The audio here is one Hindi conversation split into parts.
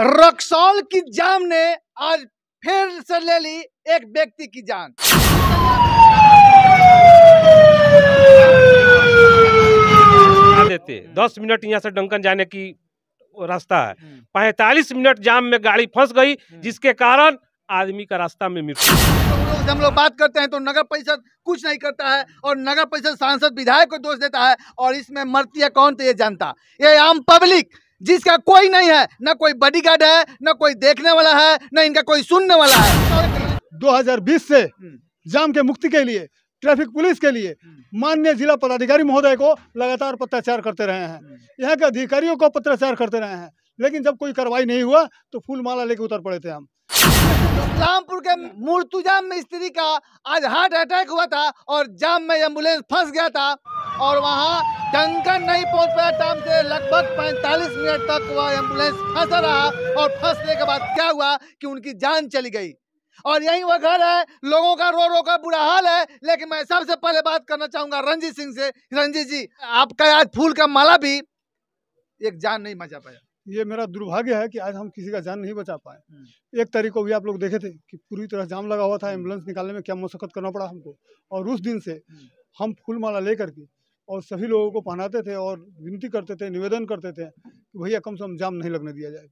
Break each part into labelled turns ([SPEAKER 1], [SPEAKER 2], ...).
[SPEAKER 1] रक्सौल की जाम ने आज फिर से ले ली एक व्यक्ति की जान
[SPEAKER 2] देते दस मिनट यहाँ से डंकन जाने की रास्ता है हम्म। पैतालीस मिनट जाम में गाड़ी फंस गई हम्म। जिसके कारण आदमी का रास्ता में मृत्यु
[SPEAKER 1] हम लोग बात करते हैं तो नगर परिषद कुछ नहीं करता है और नगर परिषद सांसद विधायक को दोष देता है और इसमें मरती है कौन तो ये जनता ये आम पब्लिक जिसका कोई नहीं है ना कोई गार्ड है ना कोई देखने वाला है ना इनका कोई सुनने वाला है
[SPEAKER 3] 2020 से हम्म। जाम के मुक्ति के लिए ट्रैफिक पुलिस के लिए हम्म। माननीय जिला पदाधिकारी महोदय को लगातार पत्राचार करते रहे हैं हम्म। यहाँ के अधिकारियों को पत्राचार करते रहे हैं लेकिन जब कोई कार्रवाई नहीं हुआ तो फूल माला लेके उतर पड़े थे हम
[SPEAKER 1] इस्लामपुर के में मिस्त्री का आज हार्ट अटैक हुआ था और जाम में एम्बुलेंस फंस गया था और वहाँ टंकन नहीं पहुंच पाया टाइम से लगभग 45 मिनट तक वह एम्बुलेंस फंसा रहा और फंसने के बाद क्या हुआ कि उनकी जान चली गई और यही वह घर है लोगों का रो रो का बुरा हाल है लेकिन मैं सबसे पहले बात करना चाहूंगा रंजीत सिंह से रंजीत जी आपका आज फूल का माला भी एक जान नहीं बचा पाया ये मेरा
[SPEAKER 3] दुर्भाग्य है कि आज हम किसी का जान नहीं बचा पाए हम्म। एक तारीख को भी आप लोग देखे थे कि पूरी तरह जाम लगा हुआ था हम्म। एम्बुलेंस निकालने में क्या मुशक्कत करना पड़ा हमको और उस दिन से हम्म। हम फूल माला लेकर के और सभी लोगों को पहनाते थे और विनती करते थे निवेदन करते थे कि भैया कम से कम जाम नहीं लगने दिया जाए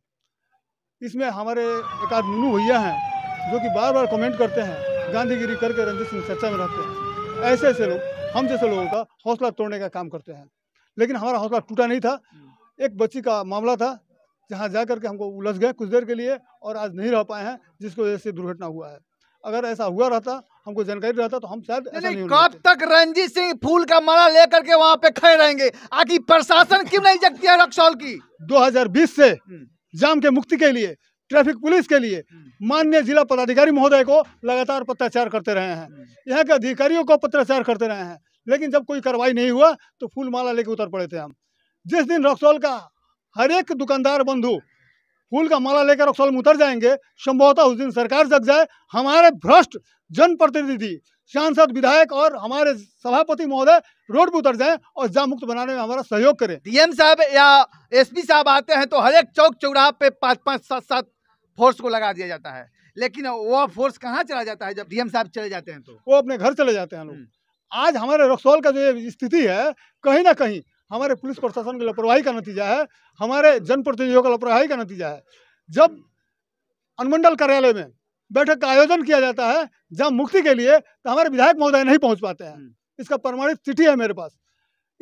[SPEAKER 3] इसमें हमारे एक आध नुनू भैया हैं जो कि बार बार कमेंट करते हैं गांधीगिरी करके रंजीत सिंह चर्चा में रहते हैं ऐसे ऐसे लोग हम जैसे लोगों का हौसला तोड़ने का काम करते हैं लेकिन हमारा हौसला टूटा नहीं था एक बच्ची का मामला था जहाँ जा करके हमको उलझ गए कुछ देर के लिए और आज नहीं रह पाए हैं जिसकी वजह से दुर्घटना हुआ है अगर ऐसा
[SPEAKER 1] हुआ रहता हमको जानकारी रहता तो हम शायद कब तक रंजीत सिंह फूल का माला लेकर के वहाँ पे खड़े रहेंगे आखिर प्रशासन क्यों नहीं जगती है रक्सौल की 2020 से हम्म।
[SPEAKER 3] जाम के मुक्ति के लिए ट्रैफिक पुलिस के लिए हम्म। माननीय जिला पदाधिकारी महोदय को लगातार पत्राचार करते रहे हैं हम्म। यहाँ के अधिकारियों को पत्राचार करते रहे हैं लेकिन जब कोई कार्रवाई नहीं हुआ तो फूल माला लेके उतर पड़े थे हम जिस दिन रक्सौल का हर एक दुकानदार बंधु फूल का माला लेकर अक्सल में उतर जाएंगे संभवतः उस दिन सरकार जग जाए हमारे भ्रष्ट जनप्रतिनिधि सांसद विधायक और हमारे सभापति महोदय रोड पर उतर जाएं
[SPEAKER 1] और जाम मुक्त बनाने में हमारा सहयोग करें डीएम साहब या एसपी साहब आते हैं तो हर एक चौक चौराहा पे पाँच पाँच सात सात फोर्स को लगा दिया जाता है लेकिन वो फोर्स कहाँ चला जाता है जब डीएम साहब चले जाते हैं तो वो
[SPEAKER 3] अपने घर चले जाते हैं लोग हम्म। आज हमारे रक्सौल का जो स्थिति है कहीं ना कहीं हमारे पुलिस प्रशासन की लापरवाही का नतीजा है हमारे जनप्रतिनिधियों का लापरवाही का नतीजा है जब अनुमंडल कार्यालय में बैठक का आयोजन किया जाता है जब मुक्ति के लिए तो हमारे विधायक महोदय नहीं पहुंच पाते हैं हम्म। इसका प्रमाणित चिट्ठी है मेरे पास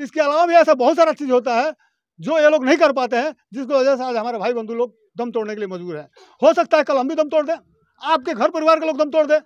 [SPEAKER 3] इसके अलावा भी ऐसा बहुत सारा चीज़ होता है जो ये लोग नहीं कर पाते हैं जिसकी वजह से आज हमारे भाई बंधु लोग दम तोड़ने के लिए मजबूर हैं हो सकता है कल हम भी दम तोड़ दें आपके घर परिवार के लोग दम तोड़ दें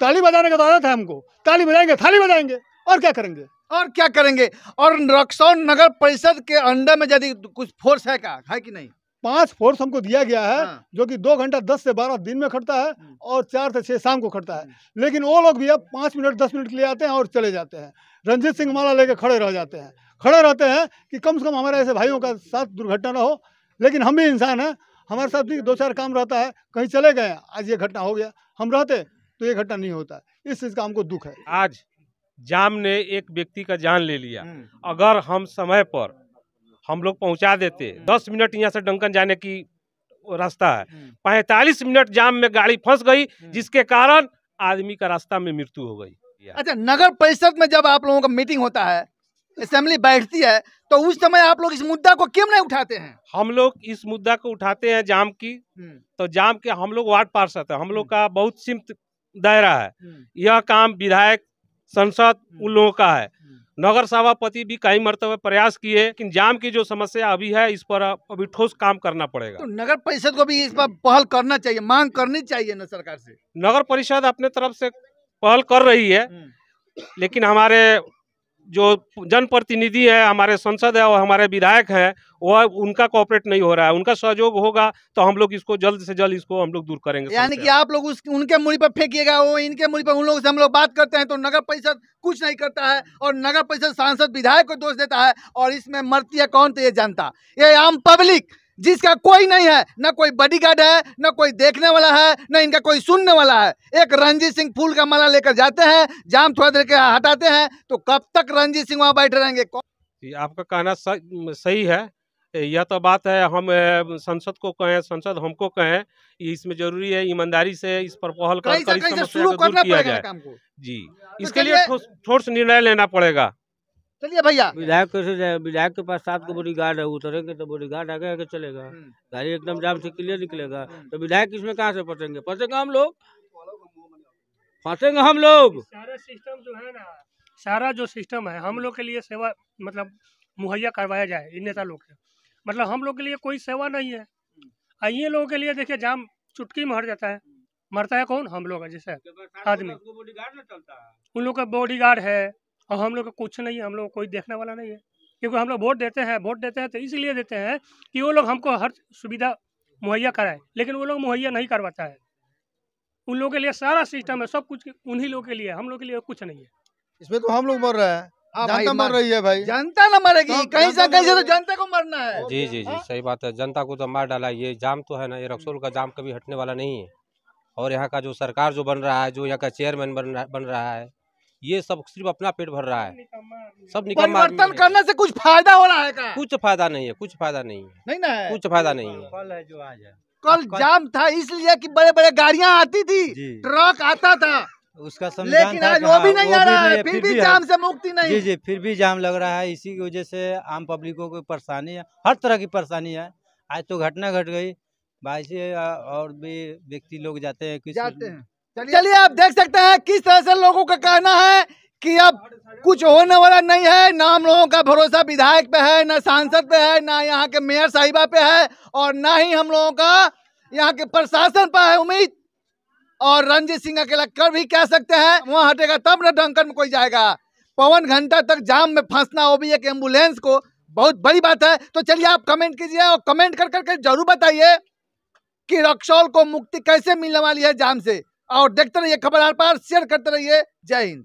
[SPEAKER 1] ताली बजाने का तो आदत है हमको ताली बजाएंगे थाली बजाएंगे और क्या करेंगे और क्या करेंगे और रक्सौन नगर परिषद के अंडर में यदि कुछ फोर्स है क्या है कि नहीं पांच
[SPEAKER 3] फोर्स हमको दिया गया है हाँ। जो कि दो घंटा दस से बारह दिन में खड़ता है हम्म। और चार से छह शाम को खड़ता है हम्म। लेकिन वो लोग भी अब पांच मिनट दस मिनट के लिए आते हैं और चले जाते हैं रंजीत सिंह माला लेके खड़े रह जाते हैं खड़े रहते हैं कि कम से कम हमारे ऐसे भाइयों का साथ दुर्घटना ना हो लेकिन हम भी इंसान हैं हमारे साथ भी दो चार काम रहता है कहीं चले गए आज ये घटना हो गया हम रहते तो ये घटना नहीं होता इस चीज़ का हमको दुख है आज
[SPEAKER 2] जाम ने एक व्यक्ति का जान ले लिया हम्म। अगर हम समय पर हम लोग पहुंचा देते हम्म। दस मिनट यहाँ से डंकन जाने की रास्ता है हम्म। पैतालीस मिनट जाम में गाड़ी फंस गई जिसके कारण आदमी का रास्ता में मृत्यु हो गई
[SPEAKER 1] अच्छा नगर परिषद में जब आप लोगों का मीटिंग होता है असेंबली बैठती है तो उस समय आप लोग इस मुद्दा को क्यों नहीं उठाते हैं
[SPEAKER 2] हम लोग इस मुद्दा को उठाते हैं जाम की तो जाम के हम लोग वार्ड पार्षद है हम लोग का बहुत सीमित दायरा है यह काम विधायक संसद हम्म। उन लोगों का है हम्म। नगर सभापति भी कई मरतबे प्रयास किए लेकिन जाम की जो समस्या अभी है इस पर अभी ठोस काम करना पड़ेगा
[SPEAKER 1] तो नगर परिषद को भी इस पर पहल करना चाहिए मांग करनी चाहिए ना सरकार से
[SPEAKER 2] नगर परिषद अपने तरफ से पहल कर रही है हम्म। लेकिन हमारे जो जनप्रतिनिधि है हमारे सांसद है और हमारे विधायक है वह उनका कॉपरेट नहीं हो रहा है उनका सहयोग होगा तो हम लोग इसको जल्द से जल्द इसको हम लोग दूर करेंगे यानी कि
[SPEAKER 1] आप लोग उस उनके मूल पर फेंकिएगा वो इनके मूल पर उन लोगों से हम लोग बात करते हैं तो नगर परिषद कुछ नहीं करता है और नगर परिषद सांसद विधायक को दोष देता है और इसमें मरती है कौन तो ये जनता ये आम पब्लिक जिसका कोई नहीं है ना कोई बॉडीगार्ड है ना कोई देखने वाला है ना इनका कोई सुनने वाला है एक रंजीत सिंह फूल का माला लेकर जाते हैं जाम थोड़ा देर के हटाते हैं तो कब तक रंजीत सिंह वहाँ बैठे रहेंगे
[SPEAKER 2] आपका कहना सही है यह तो बात है हम संसद को कहें संसद हमको कहें इसमें जरूरी है ईमानदारी से इस पर पहल कर शुरू करना जी तो इसके लिए ठोस निर्णय लेना पड़ेगा चलिए भैया विधायक कैसे विधायक के पास सात को बॉडी गार्ड है उतरेंगे तो बॉडी गार्ड आगे आगे चलेगा हम्म। गाड़ी एकदम जाम से क्लियर निकलेगा हम्म। तो विधायक इसमें कहाँ से फंसेंगे फंसेगा हम लोग फंसेगा हम लोग सारा सिस्टम जो है ना सारा जो सिस्टम है हम लोग के लिए सेवा मतलब मुहैया करवाया जाए इन नेता लोग मतलब हम लोग के लिए कोई सेवा नहीं है आइए लोगों के लिए देखिए जाम चुटकी में जाता है मरता है कौन हम लोग जैसे आदमी उन लोग का बॉडी गार्ड है और हम लोग का कुछ नहीं है हम लोग कोई देखने वाला नहीं है क्योंकि हम लोग वोट देते हैं वोट देते हैं तो इसलिए देते हैं कि वो लोग हमको हर सुविधा मुहैया कराए लेकिन वो लोग मुहैया नहीं करवाता है उन लोगों के लिए सारा सिस्टम है सब कुछ उन्हीं लोगों के लिए हम लोग के लिए कुछ नहीं है
[SPEAKER 1] इसमें तो हम लोग मर रहे हैं
[SPEAKER 2] जनता मर रही है
[SPEAKER 1] भाई जनता ना मरेगी तो कहीं से कहीं से तो जनता को मरना है
[SPEAKER 2] जी जी जी हाँ? सही बात है जनता को तो मार डाला ये जाम तो है ना ये रक्सोल का जाम कभी हटने वाला नहीं है और यहाँ का जो सरकार जो बन रहा है जो यहाँ का चेयरमैन बन रहा है ये सब सिर्फ अपना पेट भर रहा है सब निकल परिवर्तन
[SPEAKER 1] करने से कुछ फायदा हो रहा है का?
[SPEAKER 2] कुछ फायदा नहीं है कुछ फायदा नहीं है
[SPEAKER 1] नहीं ना कुछ फायदा नहीं
[SPEAKER 2] है कल है जो
[SPEAKER 1] आज है कल जाम था इसलिए कि बड़े बड़े गाड़ियां आती थी ट्रक आता था
[SPEAKER 3] उसका लेकिन आज वो हाँ, भी नहीं आ रहा है फिर भी जाम से मुक्ति नहीं जी जी फिर भी जाम लग रहा है इसी की वजह से आम पब्लिकों को परेशानी है हर तरह की परेशानी है आज तो घटना
[SPEAKER 2] घट गई भाई और भी व्यक्ति लोग जाते हैं किसी जाते हैं
[SPEAKER 1] चलिए आप देख सकते हैं किस तरह से लोगों का कहना है कि अब कुछ होने वाला नहीं है हम लोगों का भरोसा विधायक पे है ना सांसद पे है ना यहाँ के मेयर साहिबा पे है और ना ही हम लोगों का यहाँ के प्रशासन पर है उम्मीद और रंजीत सिंह अकेला कर भी कह सकते हैं वहाँ हटेगा तब ना डंकन में कोई जाएगा पवन घंटा तक जाम में फंसना हो भी एक एम्बुलेंस को बहुत बड़ी बात है तो चलिए आप कमेंट कीजिए और कमेंट कर करके जरूर बताइए कि रक्सौल को मुक्ति कैसे मिलने वाली है जाम से और देखते रहिए खबर आर पार शेयर करते रहिए जय हिंद